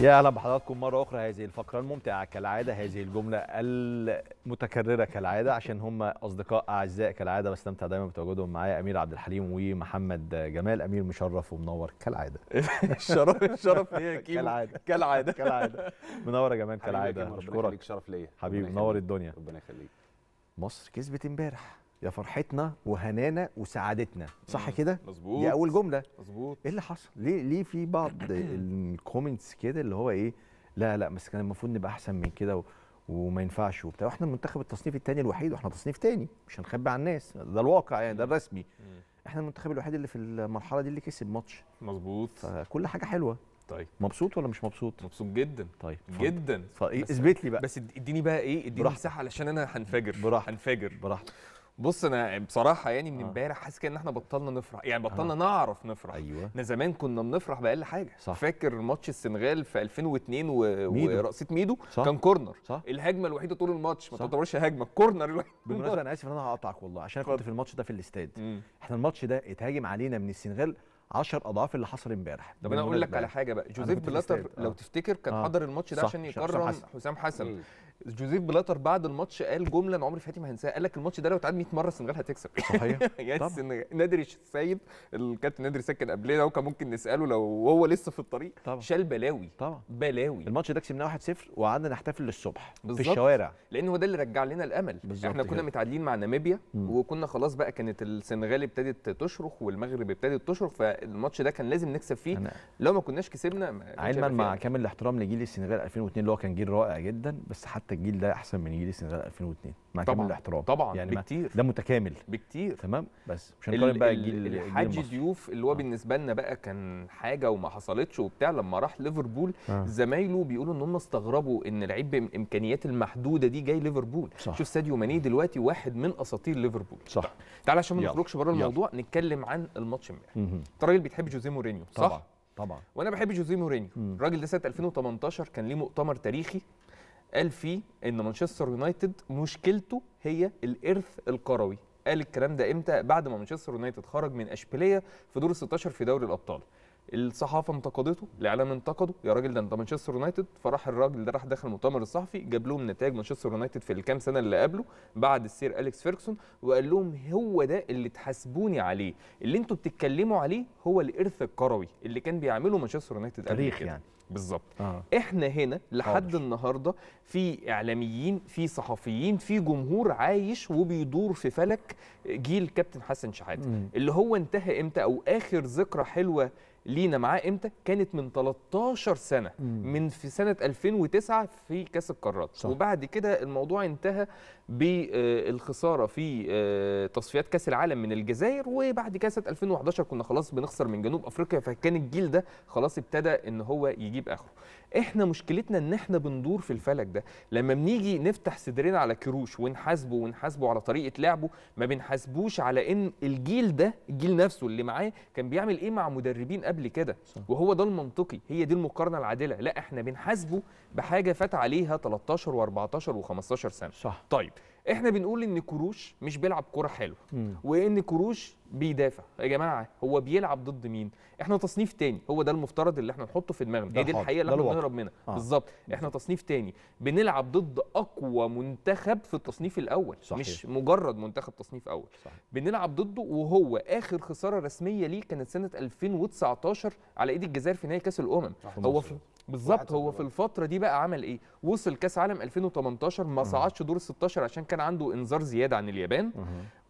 يا اهلا بحضراتكم مره اخرى هذه الفقره الممتعه كالعاده هذه الجمله المتكرره كالعاده عشان هم اصدقاء اعزاء كالعاده بستمتع دايما بتواجدهم معايا امير عبد الحليم ومحمد جمال امير مشرف ومنور كالعاده الشرف الشرف ليا كيمو كالعاده كالعاده كالعاده منور يا جمال كالعاده بشكرك شرف ليا حبيبي منور الدنيا ربنا يخليك مصر كسبت امبارح يا فرحتنا وهنانا وسعادتنا صح كده مظبوط دي اول جمله مظبوط ايه اللي حصل ليه ليه في بعض الكومنتس كده اللي هو ايه لا لا بس كان المفروض نبقى احسن من كده و... وما ينفعش وبتاع واحنا المنتخب التصنيف الثاني الوحيد واحنا تصنيف ثاني مش هنخبي على الناس ده الواقع يعني ده الرسمي احنا المنتخب الوحيد اللي في المرحله دي اللي كسب ماتش مظبوط فكل حاجه حلوه طيب مبسوط ولا مش مبسوط؟ مبسوط جدا طيب فضل. جدا إيه، اثبت لي بقى بس اديني بقى ايه اديني مساحه علشان انا هنفجر براحتك هنفجر براحتك بص انا بصراحه يعني من آه. امبارح آه. حاسس كده ان احنا بطلنا نفرح يعني بطلنا آه. نعرف نفرح ايوه احنا زمان كنا بنفرح باقل حاجه صح. فاكر ماتش السنغال في 2002 و... ميدو. ورقصه ميدو صح. كان كورنر صح. الهجمه الوحيده طول الماتش ما تعتبرش هجمه الكورنر الوحيد بالمناسبه انا اسف ان انا هقطعك والله عشان كنت في الماتش ده في الاستاد احنا الماتش ده اتهاجم علينا من السنغال 10 اضعاف اللي حصل امبارح طب انا اقول لك على يعني. حاجه بقى جوزيف بلاتر لو آه. تفتكر كان آه. حضر الماتش ده عشان يكرم حسن. حسام حسن جوزيف بلاتر بعد الماتش قال جمله انا عمري في حياتي ما هنساها قال لك الماتش ده لو اتعاد 100 مره السنغال هتكسب صحيح يعني نادر السيد الكابتن نادر السيد كان قبلنا وكان ممكن نساله لو هو لسه في الطريق طبعا. شال بلاوي طبعا بلاوي الماتش ده كسبناه 1-0 وقعدنا نحتفل للصبح بالزبط. في الشوارع لان هو ده اللي رجع لنا الامل احنا كنا متعادلين مع ناميبيا وكنا خلاص بقى كانت السنغال ابتدت تشرخ والمغرب ابتدت تشرخ فالماتش ده كان لازم نكسب فيه أنا... لو ما كناش كسبنا علما مع كامل الاحترام لجيل السنغال 2002 اللي هو كان جيل رائع جدا بس حتى حتى الجيل ده احسن من جيل السنغال 2002 مع طبعا كامل الاحترام طبعا يعني بكتير ده متكامل بكتير تمام بس مش هنقارن بقى الجيل الحاج ضيوف اللي هو آه. بالنسبه لنا بقى كان حاجه وما حصلتش وبتاع لما راح ليفربول آه. زمايله بيقولوا ان هم استغربوا ان لعيب بامكانيات المحدوده دي جاي ليفربول شوف ساديو ماني دلوقتي واحد من اساطير ليفربول صح تعالى عشان ما نخرجش بره الموضوع نتكلم عن الماتش امبارح انت راجل بتحب جوزيه مورينيو صح طبعا. طبعا وانا بحب جوزيه مورينيو الراجل ده سنه 2018 كان ليه مؤتمر تاريخي قال فيه ان مانشستر يونايتد مشكلته هي الارث الكروي قال الكلام ده امتى بعد ما مانشستر يونايتد خرج من اشبيليه في دور ال 16 في دوري الابطال الصحافه انتقدته الاعلام انتقده يا راجل ده انت مانشستر يونايتد فراح الراجل ده راح داخل المؤتمر الصحفي جاب لهم نتائج مانشستر يونايتد في الكام سنه اللي قبله بعد السير اليكس فيركسون وقال لهم هو ده اللي تحاسبوني عليه اللي انتوا بتتكلموا عليه هو الارث الكروي اللي كان بيعمله مانشستر يونايتد تاريخ يعني بالظبط آه. احنا هنا لحد آه. النهارده في اعلاميين في صحفيين في جمهور عايش وبيدور في فلك جيل كابتن حسن شحاته اللي هو انتهى امتى او اخر ذكرى حلوه لينا معاه امتى كانت من 13 سنه مم. من في سنه 2009 في كاس القارات صح. وبعد كده الموضوع انتهى بالخساره آه، في آه، تصفيات كاس العالم من الجزائر وبعد كده سنه 2011 كنا خلاص بنخسر من جنوب افريقيا فكان الجيل ده خلاص ابتدى ان هو يجيب اخره احنا مشكلتنا ان احنا بندور في الفلك ده لما بنيجي نفتح صدرنا على كروش ونحاسبه ونحاسبه على طريقه لعبه ما بنحاسبوش على ان الجيل ده الجيل نفسه اللي معاه كان بيعمل ايه مع مدربين قبل كده وهو ده المنطقي هي دي المقارنه العادله لا احنا بنحاسبه بحاجه فات عليها 13 و14 و15 سنه صح طيب احنا بنقول ان كروش مش بيلعب كوره حلوه وان كروش بيدافع يا جماعه هو بيلعب ضد مين احنا تصنيف تاني هو ده المفترض اللي احنا نحطه في دماغنا هي دي الحقيقه اللي احنا بنهرب منها آه. بالظبط احنا تصنيف تاني بنلعب ضد اقوى منتخب في التصنيف الاول صحيح. مش مجرد منتخب تصنيف اول صحيح. بنلعب ضده وهو اخر خساره رسميه ليه كانت سنه 2019 على ايد الجزائر في نهائي كاس الامم هو بالظبط هو في الفتره دي بقى عمل ايه وصل كاس عالم 2018 ما صعدش دور 16 عشان كان عنده انذار زياده عن اليابان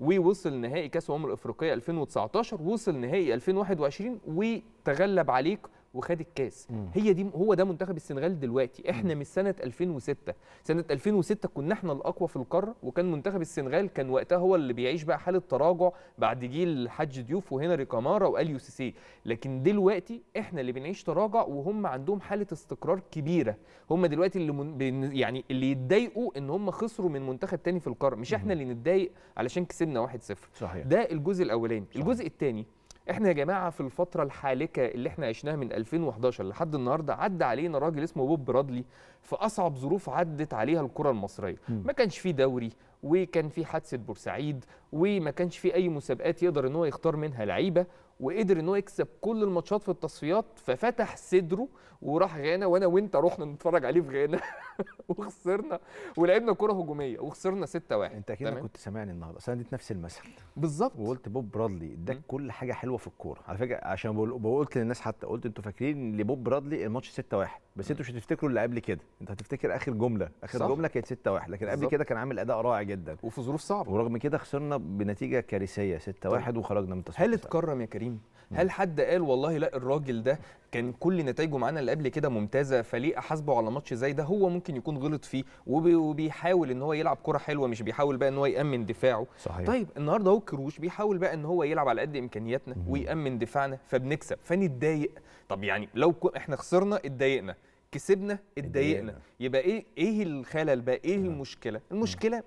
ووصل نهائي كاس امم افريقيا 2019 وصل نهائي 2021 وتغلب عليك وخد الكاس مم. هي دي هو ده منتخب السنغال دلوقتي احنا مم. من سنه 2006 سنه 2006 كنا احنا الاقوى في القاره وكان منتخب السنغال كان وقتها هو اللي بيعيش بقى حاله تراجع بعد جيل حاج ديوف وهنري كامارا واليو سي لكن دلوقتي احنا اللي بنعيش تراجع وهم عندهم حاله استقرار كبيره هم دلوقتي اللي من يعني اللي يتضايقوا ان هم خسروا من منتخب تاني في القاره مش احنا اللي نتضايق علشان كسبنا 1-0 ده الجزء الاولاني الجزء الثاني احنا يا جماعه في الفتره الحالكه اللي احنا عشناها من 2011 لحد النهارده عدى علينا راجل اسمه بوب برادلي في اصعب ظروف عدت عليها الكره المصريه ما كانش في دوري وكان في حادثه بورسعيد وما كانش في اي مسابقات يقدر ان هو يختار منها لعيبه وقدر ان هو يكسب كل الماتشات في التصفيات ففتح صدره وراح غانا وانا وانت رحنا نتفرج عليه في غانا وخسرنا ولعبنا كره هجوميه وخسرنا 6 1 انت كده كنت سامعني النهارده سندت نفس المثل بالظبط وقلت بوب برادلي اداك كل حاجه حلوه في الكوره على فكره عشان بقول قلت للناس حتى قلت انتوا فاكرين لبوب برادلي الماتش 6 1 بس انتوا مش هتفتكروا اللي قبل كده انت هتفتكر اخر جمله اخر صح. جمله كانت 6 1 لكن قبل كده كان عامل اداء رائع جدا وفي ظروف صعبه ورغم كده خسرنا بنتيجه كارثيه 6 1 طيب. وخرجنا من التصفيات هل اتكرم يا كريم هل حد قال والله لا الراجل ده كان كل نتائجه معانا اللي قبل كده ممتازه فليه احاسبه على ماتش زي ده هو ممكن يكون غلط فيه وبيحاول ان هو يلعب كره حلوه مش بيحاول بقى ان هو يامن دفاعه صحيح. طيب النهارده هو كروش بيحاول بقى ان هو يلعب على قد امكانياتنا ويامن دفاعنا فبنكسب فنتضايق طب يعني لو احنا خسرنا اتضايقنا كسبنا اتضايقنا يبقى ايه ايه الخلل بقى ايه المشكله المشكله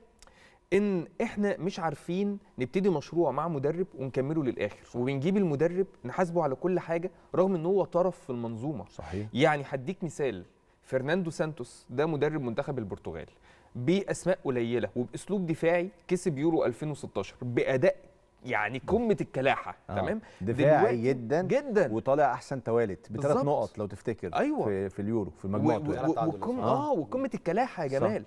ان احنا مش عارفين نبتدي مشروع مع مدرب ونكمله للاخر وبنجيب المدرب نحاسبه على كل حاجه رغم ان هو طرف في المنظومه صحيح يعني هديك مثال فرناندو سانتوس ده مدرب منتخب البرتغال باسماء قليله وباسلوب دفاعي كسب يورو 2016 باداء يعني قمه الكلاحه آه. تمام دفاعي جدا جدا وطالع احسن توالت بثلاث نقط لو تفتكر أيوة. في, في اليورو في المجموعات و... و... وكم... اه, آه وقمه الكلاحه يا جمال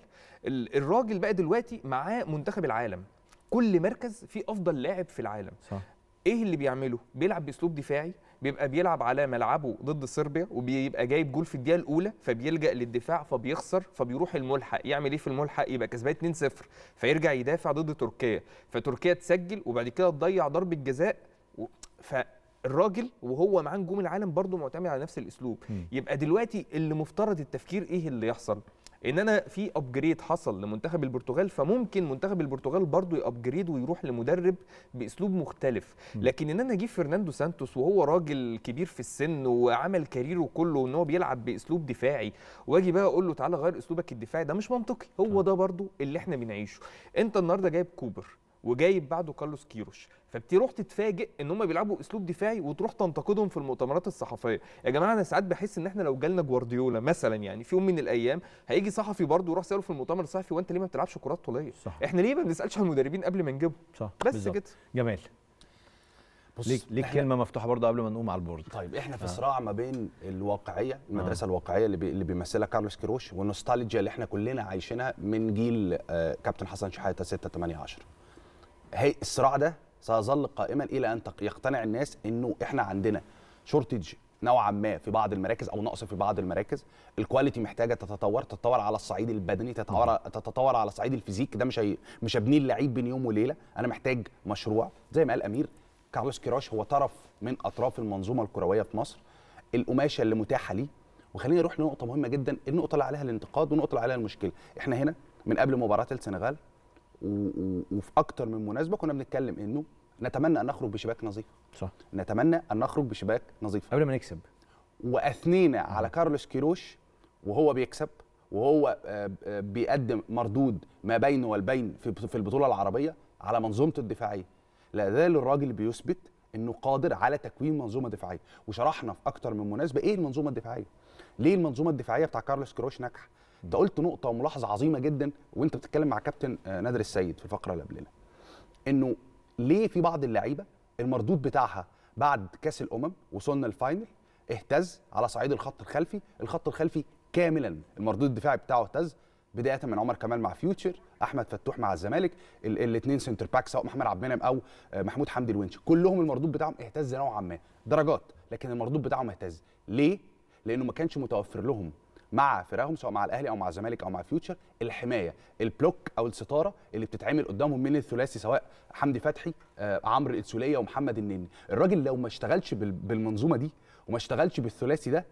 الراجل بقى دلوقتي معاه منتخب العالم كل مركز فيه افضل لاعب في العالم صح. ايه اللي بيعمله بيلعب باسلوب دفاعي بيبقى بيلعب على ملعبه ضد صربيا وبيبقى جايب جول في الدقيقه الاولى فبيلجا للدفاع فبيخسر فبيروح الملحق يعمل ايه في الملحق يبقى كسبان 2-0 فيرجع يدافع ضد تركيا فتركيا تسجل وبعد كده تضيع ضربه جزاء ف الراجل وهو معاه نجوم العالم برضه معتمد على نفس الاسلوب م. يبقى دلوقتي اللي مفترض التفكير ايه اللي يحصل ان انا في ابجريد حصل لمنتخب البرتغال فممكن منتخب البرتغال برضه يابجريد ويروح لمدرب باسلوب مختلف لكن ان انا اجيب فرناندو سانتوس وهو راجل كبير في السن وعمل كاريره كله ان هو بيلعب باسلوب دفاعي واجي بقى اقول له تعالى غير اسلوبك الدفاعي ده مش منطقي هو ده برضه اللي احنا بنعيشه انت النهارده جايب كوبر وجايب بعده كارلوس كيروش فبتروح تتفاجئ ان هم بيلعبوا اسلوب دفاعي وتروح تنتقدهم في المؤتمرات الصحفيه يا جماعه انا ساعات بحس ان احنا لو جالنا جوارديولا مثلا يعني في يوم من الايام هيجي صحفي برضه يروح ساله في المؤتمر الصحفي وانت ليه ما بتلعبش كرات طوليه صح. احنا ليه ما بنسالش المدربين قبل ما نجيبهم صح بس كده جمال بص ليك, ليك كلمه مفتوحه برضه قبل ما نقوم على البورد طيب احنا في آه. صراع ما بين الواقعيه آه. المدرسه آه. الواقعيه اللي, بي اللي بيمثلها كارلوس كيروش والنوستالجيا اللي احنا كلنا عايشينها من جيل آه كابتن حسن شحاته 6 8 10 هي الصراع ده سيظل قائما الى ان يقتنع الناس انه احنا عندنا شورتج نوعا ما في بعض المراكز او نقص في بعض المراكز الكواليتي محتاجه تتطور تتطور على الصعيد البدني تتطور تتطور على صعيد الفيزيك ده مش مش ابني اللعيب بين يوم وليله انا محتاج مشروع زي ما قال امير كارلوس كيراش هو طرف من اطراف المنظومه الكرويه في مصر القماشه اللي متاحه ليه وخلينا نروح لنقطه مهمه جدا النقطه اللي عليها الانتقاد والنقطه اللي عليها المشكله احنا هنا من قبل مباراه السنغال وفي اكتر من مناسبه كنا بنتكلم انه نتمنى ان نخرج بشباك نظيف صح نتمنى ان نخرج بشباك نظيف قبل ما نكسب واثنينا على كارلوس كيروش وهو بيكسب وهو آه، آه، بيقدم مردود ما بينه والبين في البطوله العربيه على منظومته الدفاعيه لا زال الراجل بيثبت انه قادر على تكوين منظومه دفاعيه وشرحنا في اكتر من مناسبه ايه المنظومه الدفاعيه ليه المنظومه الدفاعيه بتاع كارلوس كيروش ناجحه انت قلت نقطه وملاحظه عظيمه جدا وانت بتتكلم مع كابتن آه، نادر السيد في الفقره اللي قبلنا انه ليه في بعض اللعيبه المردود بتاعها بعد كاس الامم وصلنا الفاينل اهتز على صعيد الخط الخلفي الخط الخلفي كاملا المردود الدفاعي بتاعه اهتز بدايه من عمر كمال مع فيوتشر احمد فتوح مع الزمالك الاثنين سنتر باك سواء محمد عبد المنعم او آه، محمود حمدي الونش كلهم المردود بتاعهم اهتز نوعا ما درجات لكن المردود بتاعهم اهتز ليه لانه ما كانش متوفر لهم مع فرقهم سواء مع الاهلي او مع الزمالك او مع فيوتشر الحمايه البلوك او الستاره اللي بتتعمل قدامهم من الثلاثي سواء حمدي فتحي آه، عمرو السوليه ومحمد النني الراجل لو ما اشتغلش بالمنظومه دي وما اشتغلش بالثلاثي ده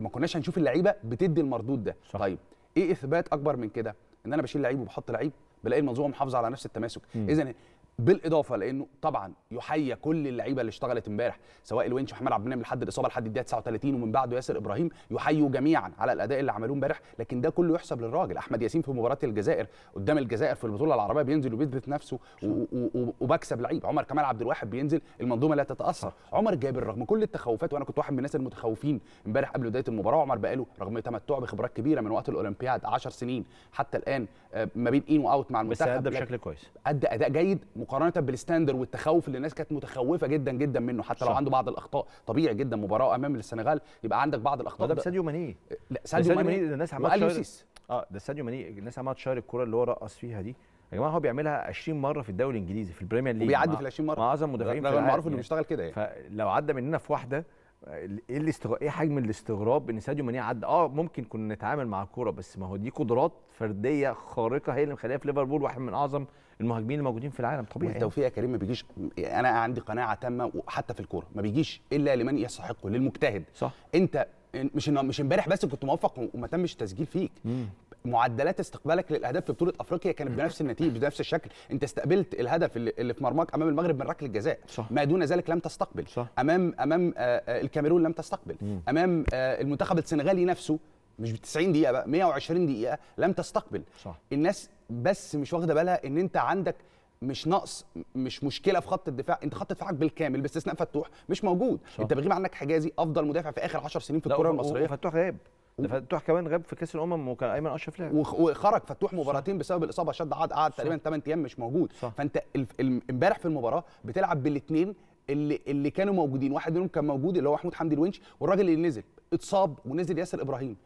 ما كناش هنشوف اللعيبه بتدي المردود ده صح. طيب ايه اثبات اكبر من كده ان انا بشيل لعيب وبحط لعيب بلاقي المنظومه محافظه على نفس التماسك اذا بالاضافه لانه طبعا يحيى كل اللعيبه اللي اشتغلت امبارح سواء الونش وحمار عبد المنعم لحد الاصابه لحد الدقيقه 39 ومن بعده ياسر ابراهيم يحيوا جميعا على الاداء اللي عملوه امبارح لكن ده كله يحسب للراجل احمد ياسين في مباراه الجزائر قدام الجزائر في البطوله العربيه بينزل وبيثبت نفسه وبكسب لعيب عمر كمال عبد الواحد بينزل المنظومه لا تتاثر عمر جابر رغم كل التخوفات وانا كنت واحد من الناس المتخوفين امبارح قبل بدايه المباراه عمر بقاله رغم تمتعه بخبرات كبيره من وقت الاولمبياد 10 سنين حتى الان آه، ما بين ان واوت مع المنتخب بس ادى بشكل كويس ادى اداء جيد مقارنه بالستاندر والتخوف اللي الناس كانت متخوفه جدا جدا منه حتى صح. لو عنده بعض الاخطاء طبيعي جدا مباراه امام السنغال يبقى عندك بعض الاخطاء ده ساديو ماني لا ساديو ماني الناس عماله اه ده ساديو ماني الناس عماله تشير الكره اللي هو رقص فيها دي يا جماعه هو بيعملها 20 مره في الدوري الانجليزي في البريمير ليج وبيعدي في ال 20 مره مع اعظم مدافعين في معروف انه بيشتغل كده يعني فلو عدى مننا في واحده ايه الاستغراب ايه حجم الاستغراب ان ساديو ماني عدى اه ممكن كنا نتعامل مع الكوره بس ما هو دي قدرات فرديه خارقه هي اللي مخليها في ليفربول واحد من اعظم المهاجمين الموجودين في العالم طبيعي والتوفيق يا كريم ما بيجيش انا عندي قناعه تامه وحتى في الكوره ما بيجيش الا لمن يستحقه للمجتهد صح انت مش مش امبارح بس كنت موفق وما تمش تسجيل فيك مم. معدلات استقبالك للاهداف في بطوله افريقيا كانت بنفس النتيجه بنفس الشكل انت استقبلت الهدف اللي في مرماك امام المغرب من ركله جزاء ما دون ذلك لم تستقبل صح. امام امام آه، آه، الكاميرون لم تستقبل مم. امام آه، المنتخب السنغالي نفسه مش 90 دقيقه بقى 120 دقيقه لم تستقبل صح. الناس بس مش واخده بالها ان انت عندك مش نقص مش مشكله في خط الدفاع انت خط دفاعك بالكامل باستثناء فتوح مش موجود صح. انت بغيب عنك حجازي افضل مدافع في اخر 10 سنين في الكره المصريه فتوح غاب و... فتوح كمان غاب في كاس الامم وكان ايمن اشرف لعب وخرج فتوح مباراتين بسبب الاصابه شد عاد قعد تقريبا 8 ايام مش موجود صح. فانت امبارح في المباراه بتلعب بالاثنين اللي اللي كانوا موجودين واحد منهم كان موجود اللي هو محمود حمدي الونش والراجل اللي نزل اتصاب ونزل ياسر ابراهيم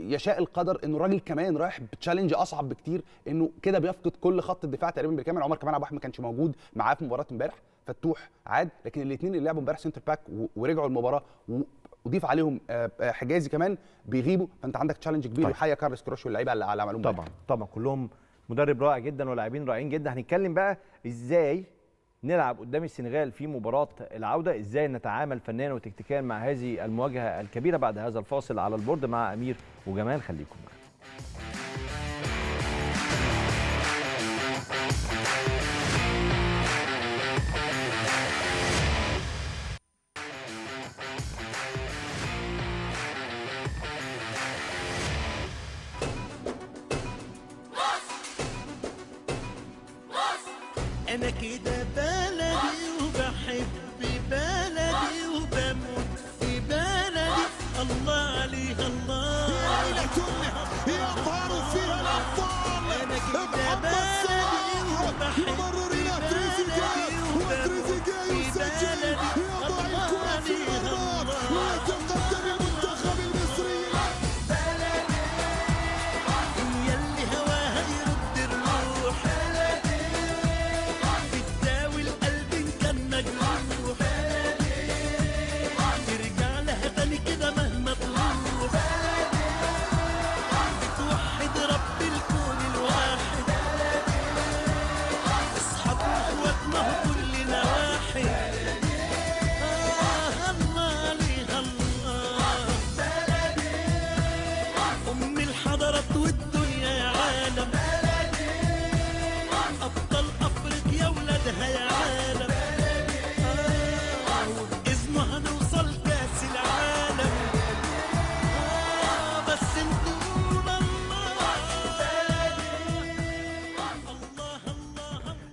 يشاء القدر انه الراجل كمان رايح بتشالنج اصعب بكتير انه كده بيفقد كل خط الدفاع تقريبا بالكامل عمر كمان عبد ما كانش موجود معاه في مباراه امبارح فتوح عاد لكن الاثنين اللي لعبوا امبارح سنتر باك ورجعوا المباراه وضيف عليهم آه، آه، حجازي كمان بيغيبوا فانت عندك تشالنج كبير طيب. وحيا كارلس كروش واللعيبه اللي عملوه طبعا طبعا كلهم مدرب رائع جدا ولاعبين رائعين جدا هنتكلم بقى ازاي نلعب قدام السنغال في مباراه العوده ازاي نتعامل فنيا وتكتيكيا مع هذه المواجهه الكبيره بعد هذا الفاصل على البورد مع امير وجمال خليكم معنا Bebe.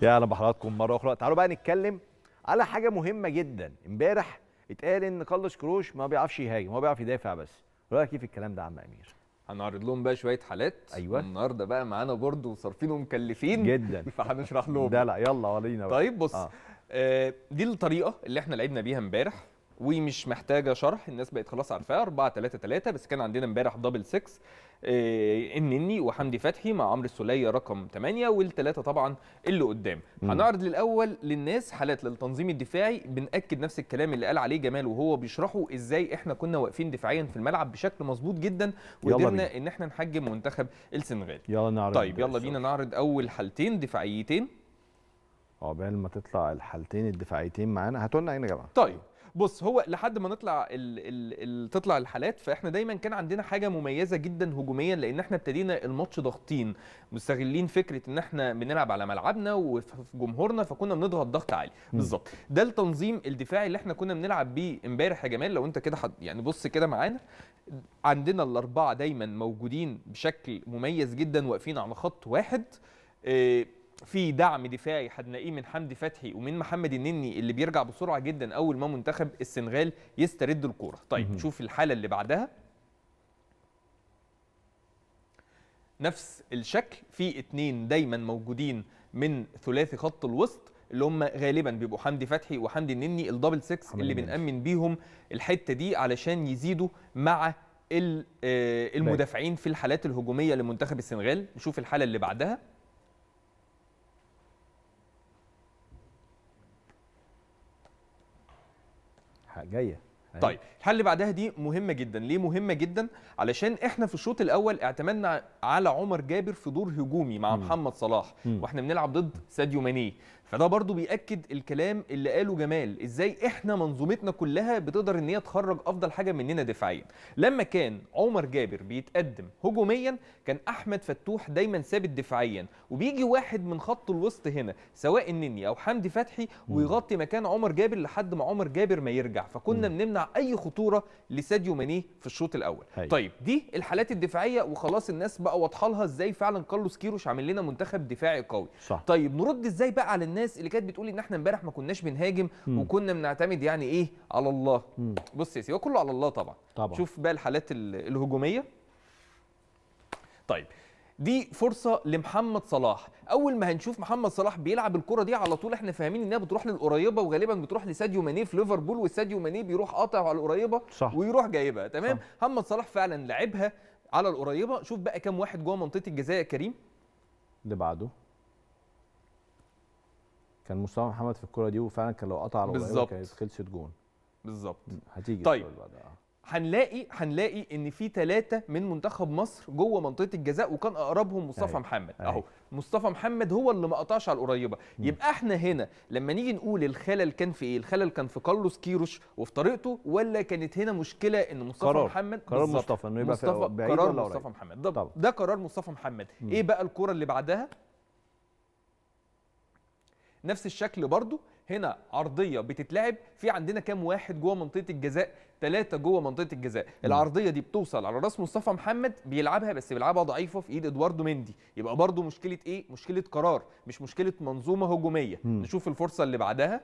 يا اهلا بحضراتكم مره اخرى تعالوا بقى نتكلم على حاجه مهمه جدا امبارح اتقال ان كارلوس كروش ما بيعرفش يهاجم هو بيعرف يدافع بس رايك ايه في الكلام ده يا عم امير هنعرض لهم بقى شويه حالات ايوه النهارده بقى معانا برضه صارفين ومكلفين جدا فهنشرح لهم ده لا يلا ولينا بقى. طيب بص آه. آه دي الطريقه اللي احنا لعبنا بيها امبارح ومش محتاجه شرح الناس بقت خلاص عارفاها 4 3 3 بس كان عندنا امبارح دبل 6 النني آه، وحمدي فتحي مع عمرو السوليه رقم 8 والثلاثه طبعا اللي قدام هنعرض للاول للناس حالات للتنظيم الدفاعي بناكد نفس الكلام اللي قال عليه جمال وهو بيشرحه ازاي احنا كنا واقفين دفاعيا في الملعب بشكل مظبوط جدا وقدرنا ان احنا نحجم منتخب السنغال يلا نعرض طيب يلا بينا نعرض اول حالتين دفاعيتين عقبال ما تطلع الحالتين الدفاعيتين معانا هاتوا لنا يا جماعه طيب بص هو لحد ما نطلع ال ال الـ تطلع الحالات فاحنا دايما كان عندنا حاجه مميزه جدا هجوميا لان احنا ابتدينا الماتش ضاغطين مستغلين فكره ان احنا بنلعب على ملعبنا وجمهورنا فكنا بنضغط ضغط عالي بالظبط ده التنظيم الدفاعي اللي احنا كنا بنلعب بيه امبارح يا جمال لو انت كده يعني بص كده معانا عندنا الاربعه دايما موجودين بشكل مميز جدا واقفين على خط واحد اه في دعم دفاعي هنلاقيه من حمدي فتحي ومن محمد النني اللي بيرجع بسرعه جدا اول ما منتخب السنغال يسترد الكوره طيب نشوف الحاله اللي بعدها نفس الشكل في اتنين دايما موجودين من ثلاثي خط الوسط اللي هم غالبا بيبقوا حمدي فتحي وحمدي النني الدبل 6 اللي بنأمن بيهم الحته دي علشان يزيدوا مع آه، المدافعين في الحالات الهجوميه لمنتخب السنغال نشوف الحاله اللي بعدها جايه طيب الحل اللي بعدها دي مهمه جدا ليه مهمه جدا علشان احنا في الشوط الاول اعتمدنا على عمر جابر في دور هجومي مع م. محمد صلاح م. واحنا بنلعب ضد ساديو ماني فده برضو بيأكد الكلام اللي قاله جمال ازاي احنا منظومتنا كلها بتقدر ان هي تخرج افضل حاجه مننا دفاعيا لما كان عمر جابر بيتقدم هجوميا كان احمد فتوح دايما ثابت دفاعيا وبيجي واحد من خط الوسط هنا سواء النني او حمدي فتحي ويغطي مكان عمر جابر لحد ما عمر جابر ما يرجع فكنا بنمنع اي خطوره لساديو ماني في الشوط الاول هي. أيوة. طيب دي الحالات الدفاعيه وخلاص الناس بقى واضحه لها ازاي فعلا كارلوس كيروش عامل لنا منتخب دفاعي قوي صح. طيب نرد ازاي بقى على الناس اللي كانت بتقول ان احنا امبارح ما كناش بنهاجم م. وكنا بنعتمد يعني ايه على الله م. بص يا سيدي هو كله على الله طبعا طبعا شوف بقى الحالات الهجوميه طيب دي فرصة لمحمد صلاح أول ما هنشوف محمد صلاح بيلعب الكرة دي على طول احنا فاهمين إنها بتروح للقريبة وغالبا بتروح لساديو ماني في ليفربول وساديو ماني بيروح قاطع على القريبة صح. ويروح جايبها تمام صح. محمد صلاح فعلا لعبها على القريبة شوف بقى كام واحد جوه منطقة الجزاء يا كريم اللي بعده كان مصطفى محمد في الكره دي وفعلا كان لو قطع بالظبط ما خلصت جون بالظبط هتيجي طيب هنلاقي هنلاقي ان في ثلاثه من منتخب مصر جوه منطقه الجزاء وكان اقربهم مصطفى أيه. محمد أيه. اهو مصطفى محمد هو اللي ما قطعش على القريبه م. يبقى احنا هنا لما نيجي نقول الخلل كان في ايه الخلل كان في كارلوس كيروش وفي طريقته ولا كانت هنا مشكله ان مصطفى قرار. محمد قرار مصطفى انه يبقى مصطفى قرار مصطفى محمد ده, ده قرار مصطفى محمد م. ايه بقى الكره اللي بعدها نفس الشكل برضو هنا عرضيه بتتلعب في عندنا كام واحد جوه منطقه الجزاء ثلاثه جوه منطقه الجزاء العرضيه دي بتوصل على راس مصطفى محمد بيلعبها بس بيلعبها ضعيفه في ايد ادواردو مندي يبقى برضو مشكله ايه مشكله قرار مش مشكله منظومه هجوميه مم. نشوف الفرصه اللي بعدها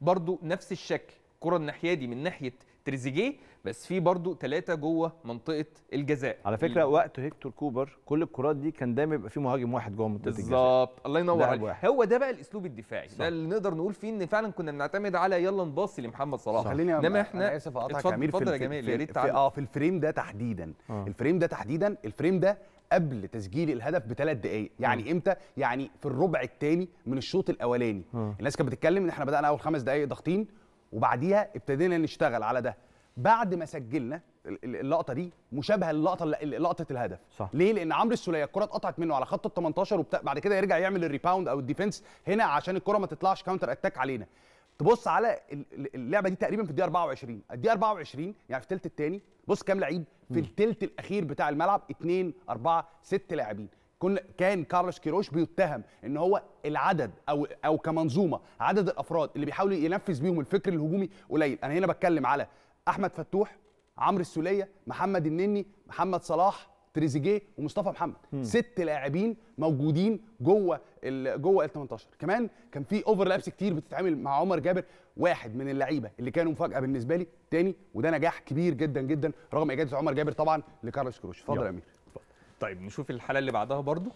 برضو نفس الشكل الكره الناحيه دي من ناحيه تريزيجيه بس في برضو ثلاثه جوه منطقه الجزاء على فكره اللي. وقت هيكتور كوبر كل الكرات دي كان دايما يبقى في مهاجم واحد جوه منطقه الجزاء بالظبط الله ينور عليك هو ده بقى الاسلوب الدفاعي صح. ده اللي نقدر نقول فيه ان فعلا كنا بنعتمد على يلا نباصي لمحمد صلاح خليني انما احنا اسف اقطعك يا اتفضل يا جميل يا ريت اه في الفريم ده تحديدا آه. الفريم ده تحديدا الفريم ده قبل تسجيل الهدف بثلاث دقائق يعني م. امتى يعني في الربع الثاني من الشوط الاولاني م. الناس كانت بتتكلم ان احنا بدانا اول خمس دقائق ضاغطين وبعديها ابتدينا نشتغل على ده بعد ما سجلنا اللقطه دي مشابهه للقطه لقطه الهدف صح. ليه لان عمرو السوليه الكره اتقطعت منه على خط ال 18 وبعد كده يرجع يعمل الريباوند او الديفنس هنا عشان الكره ما تطلعش كاونتر اتاك علينا تبص على اللعبه دي تقريبا في الدقيقه 24 الدقيقه 24 يعني في الثلث الثاني بص كام لعيب في الثلث الاخير بتاع الملعب 2 4 6 لاعبين كان كارلوس كيروش بيتهم ان هو العدد او او كمنظومه عدد الافراد اللي بيحاول ينفذ بيهم الفكر الهجومي قليل انا هنا بتكلم على احمد فتوح عمرو السوليه محمد النني محمد صلاح تريزيجيه ومصطفى محمد م. ست لاعبين موجودين جوه الـ جوه ال 18 كمان كان في اوفرلابس كتير بتتعمل مع عمر جابر واحد من اللعيبه اللي كانوا مفاجاه بالنسبه لي تاني وده نجاح كبير جدا جدا رغم اجازه عمر جابر طبعا لكارلوس كروش اتفضل يا امير طيب نشوف الحاله اللي بعدها برضو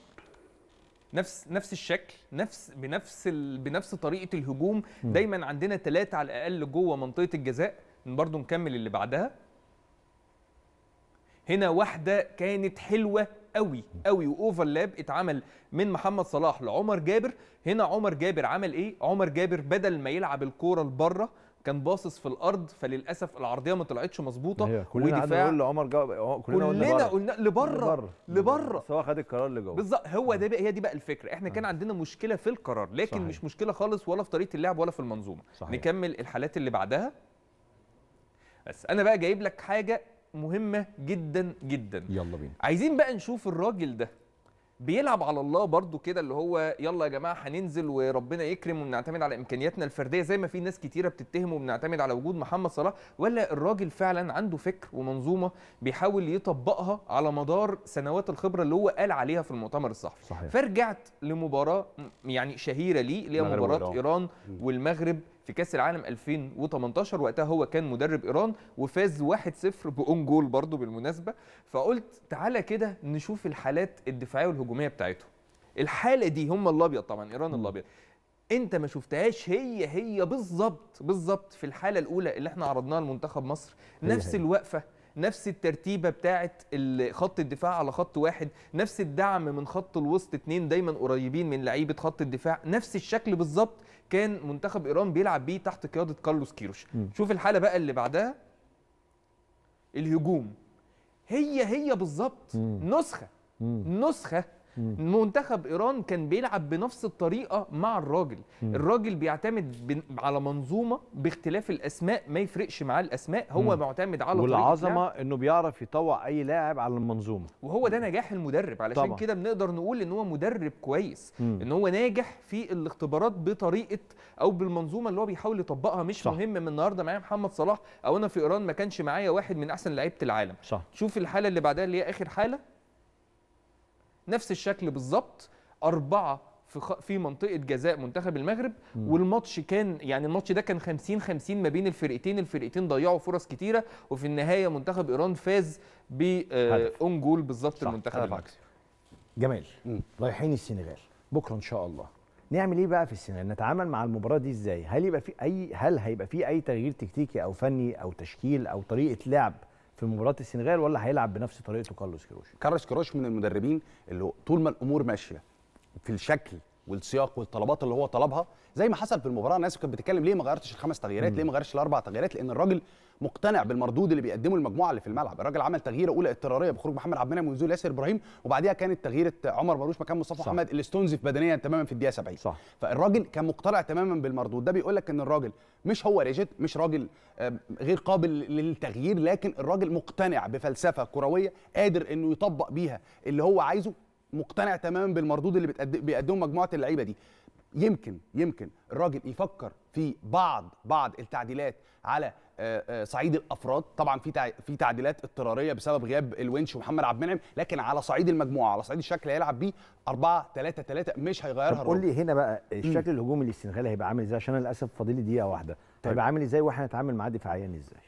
نفس نفس الشكل نفس بنفس ال... بنفس طريقه الهجوم م. دايما عندنا ثلاثه على الاقل جوه منطقه الجزاء برضو نكمل اللي بعدها هنا واحده كانت حلوه قوي قوي واوفرلاب اتعمل من محمد صلاح لعمر جابر هنا عمر جابر عمل ايه عمر جابر بدل ما يلعب الكوره لبره كان باصص في الارض فللاسف العرضيه ما طلعتش مظبوطه كلنا ودفاع نقول لعمر جاب كلنا قلنا قلنا لبره لبره سواء خد القرار لجوه بالظبط هو آه. ده هي دي بقى الفكره احنا كان آه. عندنا مشكله في القرار لكن صحيح. مش مشكله خالص ولا في طريقه اللعب ولا في المنظومه صحيح. نكمل الحالات اللي بعدها بس انا بقى جايب لك حاجه مهمه جدا جدا يلا بينا عايزين بقى نشوف الراجل ده بيلعب على الله برضو كده اللي هو يلا يا جماعه هننزل وربنا يكرم ونعتمد على امكانياتنا الفرديه زي ما في ناس كتيره بتتهم وبنعتمد على وجود محمد صلاح ولا الراجل فعلا عنده فكر ومنظومه بيحاول يطبقها على مدار سنوات الخبره اللي هو قال عليها في المؤتمر الصحفي صحيح. فرجعت لمباراه يعني شهيره ليه اللي هي مباراه ايران والمغرب في كاس العالم 2018 وقتها هو كان مدرب ايران وفاز 1-0 باون جول برضه بالمناسبه فقلت تعالى كده نشوف الحالات الدفاعيه والهجوميه بتاعتهم الحاله دي هم الابيض طبعا ايران الابيض انت ما شفتهاش هي هي بالظبط بالظبط في الحاله الاولى اللي احنا عرضناها لمنتخب مصر نفس الوقفه نفس الترتيبه بتاعه خط الدفاع على خط واحد نفس الدعم من خط الوسط اتنين دايما قريبين من لعيبه خط الدفاع نفس الشكل بالظبط كان منتخب ايران بيلعب بيه تحت قياده كارلوس كيروش م. شوف الحاله بقى اللي بعدها الهجوم هي هي بالظبط نسخه م. نسخه منتخب ايران كان بيلعب بنفس الطريقه مع الراجل الراجل بيعتمد على منظومه باختلاف الاسماء ما يفرقش معاه الاسماء هو مم. معتمد على والعظمه انه بيعرف يطوع اي لاعب على المنظومه وهو ده نجاح المدرب علشان كده بنقدر نقول ان هو مدرب كويس مم. ان هو ناجح في الاختبارات بطريقه او بالمنظومه اللي هو بيحاول يطبقها مش صح. مهم من النهارده معايا محمد صلاح او انا في ايران ما كانش معايا واحد من احسن لعيبه العالم صح. شوف الحاله اللي بعدها اللي هي اخر حاله نفس الشكل بالظبط أربعة في خ... في منطقه جزاء منتخب المغرب والماتش كان يعني الماتش ده كان 50 50 ما بين الفرقتين الفرقتين ضيعوا فرص كتيره وفي النهايه منتخب ايران فاز اون آه، جول بالظبط المنتخب المغرب جمال رايحين السنغال بكره ان شاء الله نعمل ايه بقى في السنغال نتعامل مع المباراه دي ازاي هل يبقى في اي هل هيبقى في اي تغيير تكتيكي او فني او تشكيل او طريقه لعب في مباراه السنغال ولا هيلعب بنفس طريقته كارلوس كيروش كارلوس كيروش من المدربين اللي طول ما الامور ماشيه في الشكل والسياق والطلبات اللي هو طلبها زي ما حصل في المباراه الناس كانت بتتكلم ليه ما غيرتش الخمس تغييرات ليه ما غيرتش الاربع تغييرات لان الراجل مقتنع بالمردود اللي بيقدمه المجموعه اللي في الملعب الراجل عمل تغييره اولى اضطراريه بخروج محمد عبد المنعم ونزول ياسر ابراهيم وبعديها كانت تغييره عمر مرموش مكان مصطفى محمد اللي بدنيا تماما في الدقيقه 70 صح. فالراجل كان مقتنع تماما بالمردود ده بيقول لك ان الراجل مش هو ريجيت مش راجل غير قابل للتغيير لكن الراجل مقتنع بفلسفه كرويه قادر انه يطبق بيها اللي هو عايزه مقتنع تماما بالمردود اللي بيقدمه مجموعه اللعيبه دي يمكن يمكن الراجل يفكر في بعض بعض التعديلات على آه، آه، صعيد الافراد طبعا في في تعديلات اضطراريه بسبب غياب الونش ومحمد عبد المنعم لكن على صعيد المجموعه على صعيد الشكل هيلعب بيه 4 3 3 مش هيغيرها قول لي هنا بقى الشكل الهجومي للسنغال هيبقى عامل ازاي عشان انا للاسف فاضل لي دقيقه واحده طيب. هيبقى عامل ازاي واحنا هنتعامل معاه دفاعيا ازاي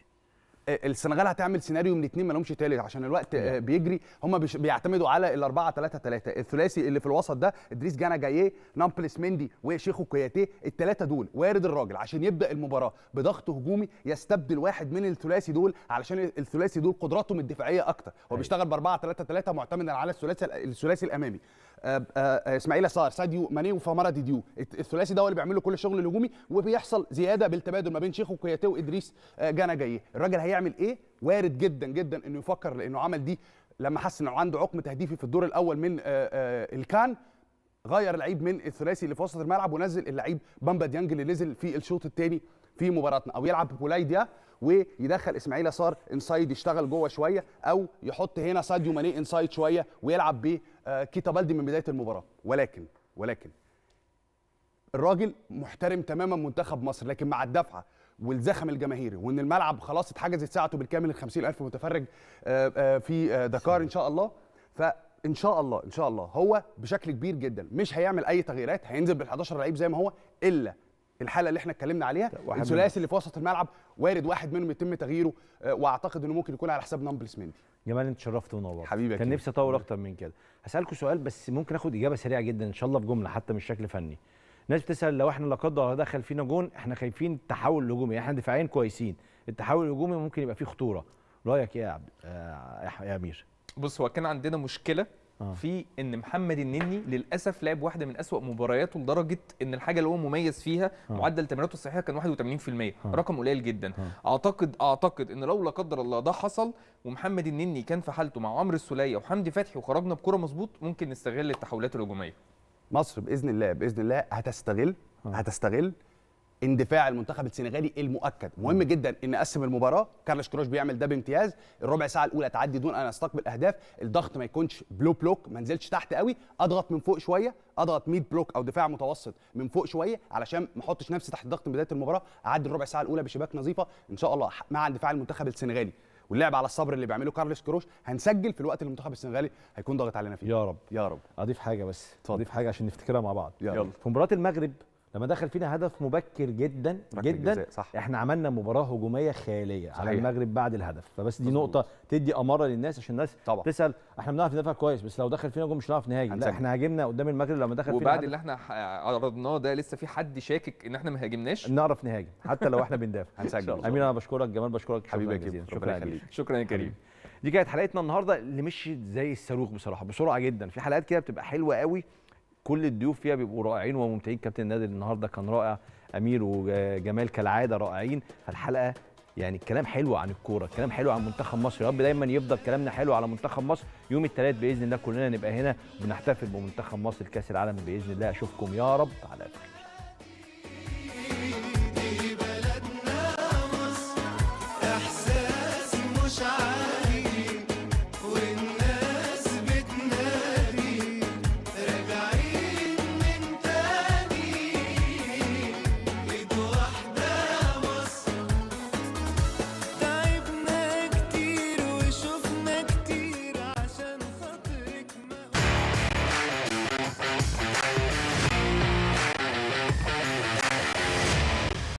السنغال هتعمل سيناريو من اثنين ما لهمش تالت عشان الوقت آه، بيجري هم بيعتمدوا على الأربعة تلاتة 3 3 الثلاثي اللي في الوسط ده ادريس جانا جايه نامبلس مندي وشيخو كوياتيه الثلاثه دول وارد الراجل عشان يبدا المباراه بضغط هجومي يستبدل واحد من الثلاثي دول علشان الثلاثي دول قدراتهم الدفاعيه اكتر هو أيوة. بيشتغل بأربعة تلاتة 3 3 معتمدا على الثلاثي الثلاثي الامامي آه، آه، اسماعيل صار ساديو ماني وفامارا ديديو الثلاثي ده هو اللي بيعمل له كل الشغل الهجومي وبيحصل زياده بالتبادل ما بين شيخو كوياتي وادريس آه، جانا جاي الراجل هيعمل ايه وارد جدا جدا انه يفكر لانه عمل دي لما حس انه عنده عقم تهديفي في الدور الاول من الكان غير لعيب من الثلاثي اللي في وسط الملعب ونزل اللعيب بامبا ديانج اللي نزل في الشوط الثاني في مباراتنا او يلعب بولايديا ويدخل اسماعيل صار انسايد يشتغل جوه شويه او يحط هنا ساديو ماني انسايد شويه ويلعب آه، كيتا بالدي من بدايه المباراه ولكن ولكن الراجل محترم تماما منتخب مصر لكن مع الدفعه والزخم الجماهيري وان الملعب خلاص اتحجزت ساعته بالكامل ل 50000 متفرج آه، آه، في دكار ان شاء الله فان شاء الله ان شاء الله هو بشكل كبير جدا مش هيعمل اي تغييرات هينزل بال 11 لعيب زي ما هو الا الحاله اللي احنا اتكلمنا عليها الثلاثي اللي في وسط الملعب وارد واحد منهم يتم تغييره آه، واعتقد انه ممكن يكون على حساب نامبلس مندي جمال انت شرفت ونورت حبيبي كان نفسي اطول اكتر من كده هسالكم سؤال بس ممكن اخد اجابه سريعه جدا ان شاء الله بجمله حتى مش شكل فني الناس بتسال لو احنا لا قدر الله دخل فينا جون احنا خايفين التحول الهجومي احنا دفاعين كويسين التحول الهجومي ممكن يبقى فيه خطوره رايك ايه يا عبد آه، يا امير بص هو كان عندنا مشكله آه. في ان محمد النني للاسف لعب واحده من اسوا مبارياته لدرجه ان الحاجه اللي هو مميز فيها آه. معدل تمريراته الصحيحه كان 81% آه. رقم قليل جدا اعتقد اعتقد ان لو لا قدر الله ده حصل ومحمد النني كان في حالته مع عمرو السوليه وحمدي فتحي وخرجنا بكره مظبوط ممكن نستغل التحولات الهجوميه مصر باذن الله باذن الله هتستغل هتستغل اندفاع المنتخب السنغالي المؤكد مهم جدا ان اقسم المباراه كارلوس كروش بيعمل ده بامتياز الربع ساعه الاولى تعدي دون ان استقبل اهداف الضغط ما يكونش بلو بلوك ما نزلش تحت قوي اضغط من فوق شويه اضغط ميد بلوك او دفاع متوسط من فوق شويه علشان ما احطش نفسي تحت ضغط من بدايه المباراه اعدي الربع ساعه الاولى بشباك نظيفه ان شاء الله مع اندفاع المنتخب السنغالي واللعب على الصبر اللي بيعمله كارلوس كروش هنسجل في الوقت اللي المنتخب السنغالي هيكون ضاغط علينا فيه يا رب يا رب اضيف حاجه بس اضيف حاجه عشان نفتكرها مع بعض يلا في مباراه المغرب لما دخل فينا هدف مبكر جدا جدا صح. احنا عملنا مباراه هجوميه خياليه صحيح. على المغرب بعد الهدف فبس دي مزبوط. نقطه تدي اماره للناس عشان الناس طبعا. تسال احنا بنعرف ندافع كويس بس لو دخل فينا جول مش هنعرف نهاجم لا احنا هاجمنا قدام المغرب لما دخل وبعد فينا وبعد اللي احنا عرضناه ده لسه في حد شاكك ان احنا ما هاجمناش نعرف نهاجم حتى لو احنا بندافع هنسجل امين انا بشكرك جمال بشكرك حبيبي يا كريم شكرا شكرا يا كريم دي كانت حلقتنا النهارده اللي مشيت زي الصاروخ بصراحه بسرعه جدا في حلقات كده بتبقى حلوه قوي كل الضيوف فيها بيبقوا رائعين وممتعين كابتن النادي النهارده كان رائع امير وجمال كالعاده رائعين فالحلقه يعني الكلام حلو عن الكوره الكلام حلو عن منتخب مصر يا رب دايما يفضل كلامنا حلو على منتخب مصر يوم الثلاث باذن الله كلنا نبقى هنا وبنحتفل بمنتخب مصر كاس العالم باذن الله اشوفكم يا رب على خير